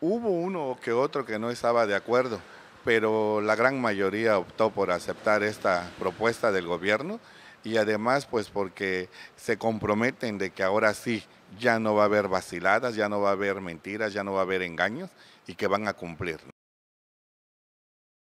Hubo uno que otro que no estaba de acuerdo, pero la gran mayoría optó por aceptar esta propuesta del gobierno y además pues porque se comprometen de que ahora sí ya no va a haber vaciladas, ya no va a haber mentiras, ya no va a haber engaños y que van a cumplir.